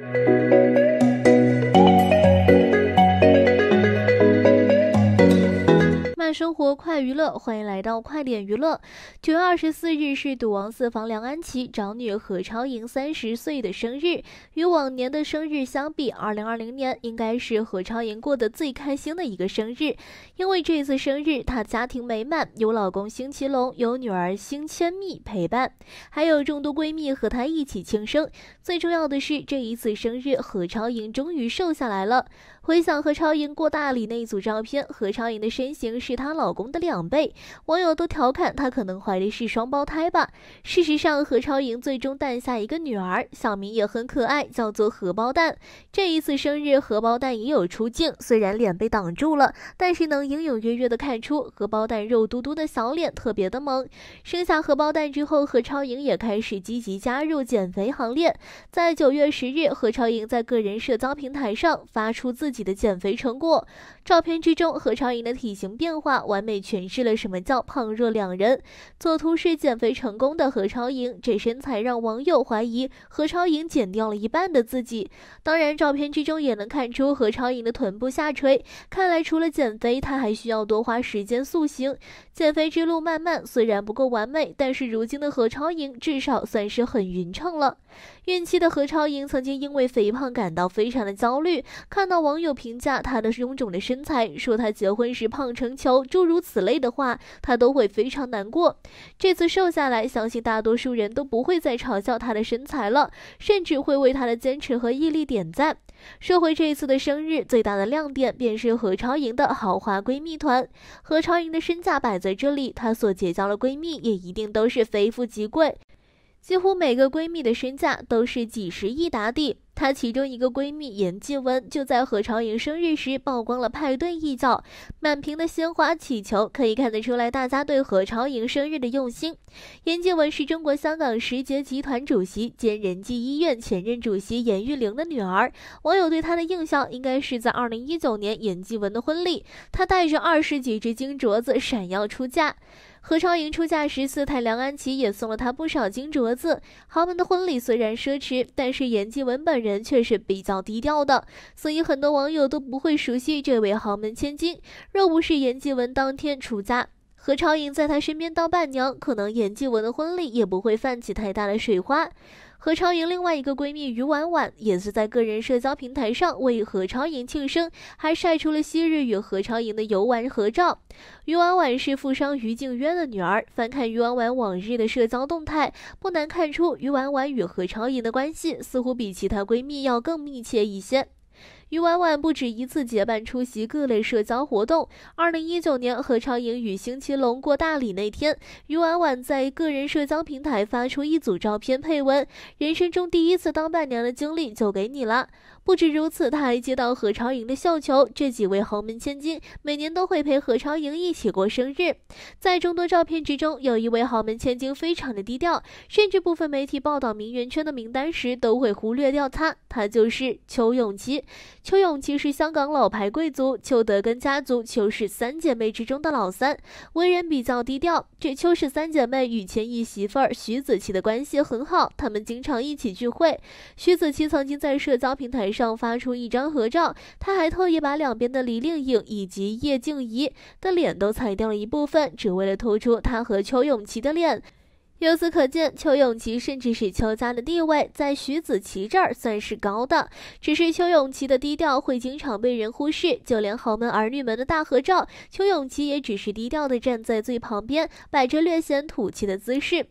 Thank you. 娱乐，欢迎来到快点娱乐。九月二十四日是赌王四房梁安琪长女何超盈三十岁的生日。与往年的生日相比，二零二零年应该是何超盈过得最开心的一个生日，因为这次生日她家庭美满，有老公星期龙，有女儿星千蜜陪伴，还有众多闺蜜和她一起庆生。最重要的是，这一次生日何超盈终于瘦下来了。回想何超盈过大理那一组照片，何超盈的身形是她老公的脸。两倍，网友都调侃她可能怀的是双胞胎吧。事实上，何超盈最终诞下一个女儿，小名也很可爱，叫做荷包蛋。这一次生日，荷包蛋也有出镜，虽然脸被挡住了，但是能隐隐约约的看出荷包蛋肉嘟嘟的小脸，特别的萌。生下荷包蛋之后，何超盈也开始积极加入减肥行列。在九月十日，何超盈在个人社交平台上发出自己的减肥成果，照片之中何超盈的体型变化完美全。诠示了什么叫胖若两人。左图是减肥成功的何超盈，这身材让网友怀疑何超盈减掉了一半的自己。当然，照片之中也能看出何超盈的臀部下垂，看来除了减肥，她还需要多花时间塑形。减肥之路漫漫，虽然不够完美，但是如今的何超盈至少算是很匀称了。孕期的何超盈曾经因为肥胖感到非常的焦虑，看到网友评价她的臃肿的身材，说她结婚时胖成球，诸如此类。累的话，她都会非常难过。这次瘦下来，相信大多数人都不会再嘲笑她的身材了，甚至会为她的坚持和毅力点赞。说回这一次的生日，最大的亮点便是何超盈的豪华闺蜜团。何超盈的身价摆在这里，她所结交的闺蜜也一定都是非富即贵，几乎每个闺蜜的身价都是几十亿打底。她其中一个闺蜜严季文就在何超盈生日时曝光了派对意造，满屏的鲜花气球，可以看得出来大家对何超盈生日的用心。严季文是中国香港时捷集团主席兼仁济医院前任主席严玉玲的女儿，网友对她的印象应该是在二零一九年严季文的婚礼，她带着二十几只金镯子闪耀出嫁。何超盈出嫁时，四太梁安琪也送了她不少金镯子。豪门的婚礼虽然奢侈，但是严济文本人却是比较低调的，所以很多网友都不会熟悉这位豪门千金。若不是严济文当天出嫁，何超盈在他身边当伴娘，可能严济文的婚礼也不会泛起太大的水花。何超盈另外一个闺蜜余婉婉也是在个人社交平台上为何超盈庆生，还晒出了昔日与何超盈的游玩合照。余婉婉是富商余静渊的女儿。翻看余婉婉往日的社交动态，不难看出余婉婉与何超盈的关系似乎比其他闺蜜要更密切一些。于婉婉不止一次结伴出席各类社交活动。二零一九年，何超盈与星期龙过大礼那天，于婉婉在个人社交平台发出一组照片，配文：“人生中第一次当伴娘的经历就给你了。”不止如此，他还接到何超盈的绣球。这几位豪门千金每年都会陪何超盈一起过生日。在众多照片之中，有一位豪门千金非常的低调，甚至部分媒体报道名媛圈的名单时都会忽略掉她。她就是邱永琪。邱永琪是香港老牌贵族邱德根家族邱氏三姐妹之中的老三，为人比较低调。这邱氏三姐妹与前一媳妇儿徐子淇的关系很好，他们经常一起聚会。徐子淇曾经在社交平台上。上发出一张合照，他还特意把两边的李令颖以及叶静怡的脸都裁掉了一部分，只为了突出他和邱永琪的脸。由此可见，邱永琪甚至是邱家的地位在徐子淇这儿算是高的，只是邱永琪的低调会经常被人忽视，就连豪门儿女们的大合照，邱永琪也只是低调的站在最旁边，摆着略显土气的姿势。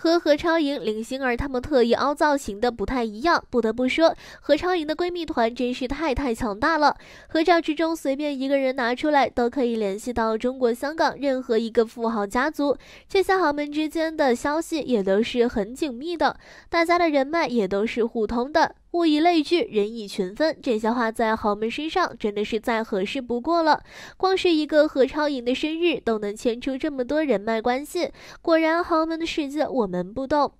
和何超盈、林心儿他们特意凹造型的不太一样，不得不说，何超盈的闺蜜团真是太太强大了。合照之中随便一个人拿出来，都可以联系到中国香港任何一个富豪家族。这些豪门之间的消息也都是很紧密的，大家的人脉也都是互通的。物以类聚，人以群分，这些话在豪门身上真的是再合适不过了。光是一个何超盈的生日，都能牵出这么多人脉关系，果然豪门的世界我们不懂。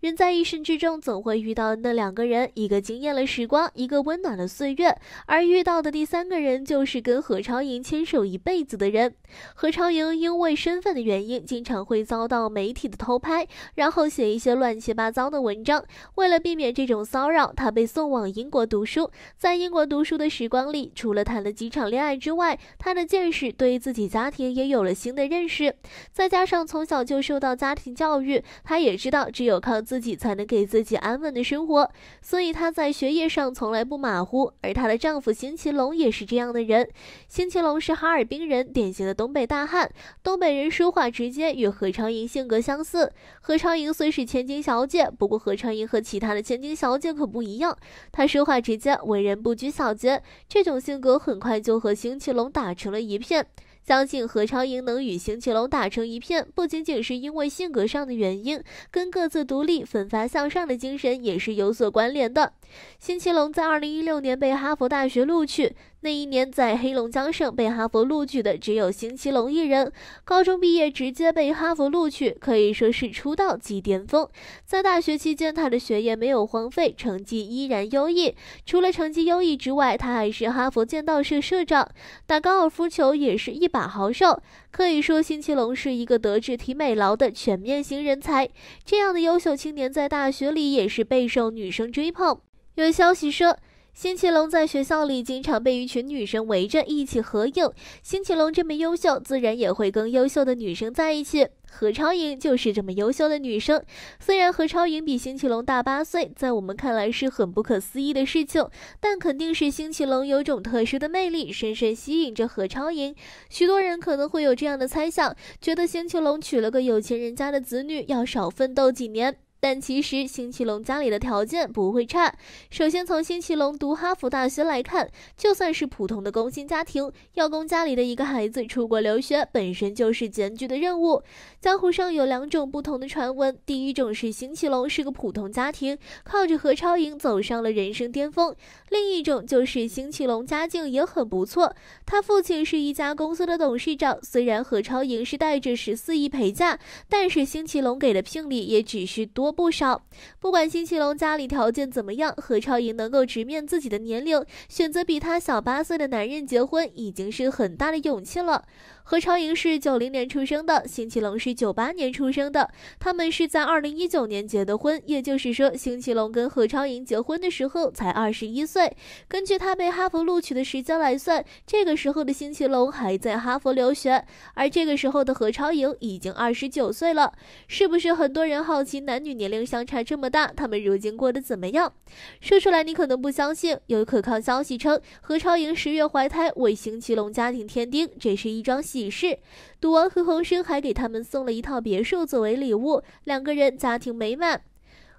人在一生之中总会遇到那两个人，一个惊艳了时光，一个温暖了岁月。而遇到的第三个人，就是跟何超盈牵手一辈子的人。何超盈因为身份的原因，经常会遭到媒体的偷拍，然后写一些乱七八糟的文章。为了避免这种骚扰，她被送往英国读书。在英国读书的时光里，除了谈了几场恋爱之外，她的见识对自己家庭也有了新的认识。再加上从小就受到家庭教育，她也知道只有。靠自己才能给自己安稳的生活，所以她在学业上从来不马虎。而她的丈夫辛奇龙也是这样的人。辛奇龙是哈尔滨人，典型的东北大汉。东北人说话直接，与何超盈性格相似。何超盈虽是千金小姐，不过何超盈和其他的千金小姐可不一样。她说话直接，为人不拘小节，这种性格很快就和辛奇龙打成了一片。相信何超盈能与邢奇龙打成一片，不仅仅是因为性格上的原因，跟各自独立、奋发向上的精神也是有所关联的。邢奇龙在二零一六年被哈佛大学录取。那一年，在黑龙江省被哈佛录取的只有辛期龙一人。高中毕业直接被哈佛录取，可以说是出道即巅峰。在大学期间，他的学业没有荒废，成绩依然优异。除了成绩优异之外，他还是哈佛剑道社社长，打高尔夫球也是一把好手。可以说，辛期龙是一个德智体美劳的全面型人才。这样的优秀青年在大学里也是备受女生追捧。有消息说。辛奇龙在学校里经常被一群女生围着一起合影。辛奇龙这么优秀，自然也会跟优秀的女生在一起。何超盈就是这么优秀的女生。虽然何超盈比辛奇龙大八岁，在我们看来是很不可思议的事情，但肯定是辛奇龙有种特殊的魅力，深深吸引着何超盈。许多人可能会有这样的猜想，觉得辛奇龙娶了个有钱人家的子女，要少奋斗几年。但其实，星期龙家里的条件不会差。首先，从星期龙读哈佛大学来看，就算是普通的工薪家庭，要供家里的一个孩子出国留学，本身就是艰巨的任务。江湖上有两种不同的传闻：第一种是星期龙是个普通家庭，靠着何超盈走上了人生巅峰；另一种就是星期龙家境也很不错，他父亲是一家公司的董事长。虽然何超盈是带着十四亿陪嫁，但是星期龙给的聘礼也只是多。不少，不管辛奇龙家里条件怎么样，何超盈能够直面自己的年龄，选择比她小八岁的男人结婚，已经是很大的勇气了。何超盈是九零年出生的，辛奇龙是九八年出生的，他们是在二零一九年结的婚。也就是说，辛奇龙跟何超盈结婚的时候才二十一岁。根据他被哈佛录取的时间来算，这个时候的辛奇龙还在哈佛留学，而这个时候的何超盈已经二十九岁了。是不是很多人好奇男女年龄相差这么大，他们如今过得怎么样？说出来你可能不相信，有可靠消息称何超盈十月怀胎为辛奇龙家庭添丁，这是一桩。喜事，赌王何鸿生还给他们送了一套别墅作为礼物，两个人家庭美满。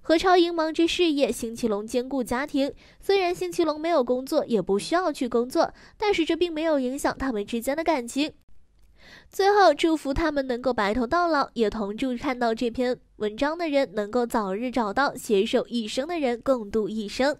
何超盈忙着事业，辛奇龙兼顾家庭。虽然辛奇龙没有工作，也不需要去工作，但是这并没有影响他们之间的感情。最后，祝福他们能够白头到老，也同祝看到这篇文章的人能够早日找到携手一生的人，共度一生。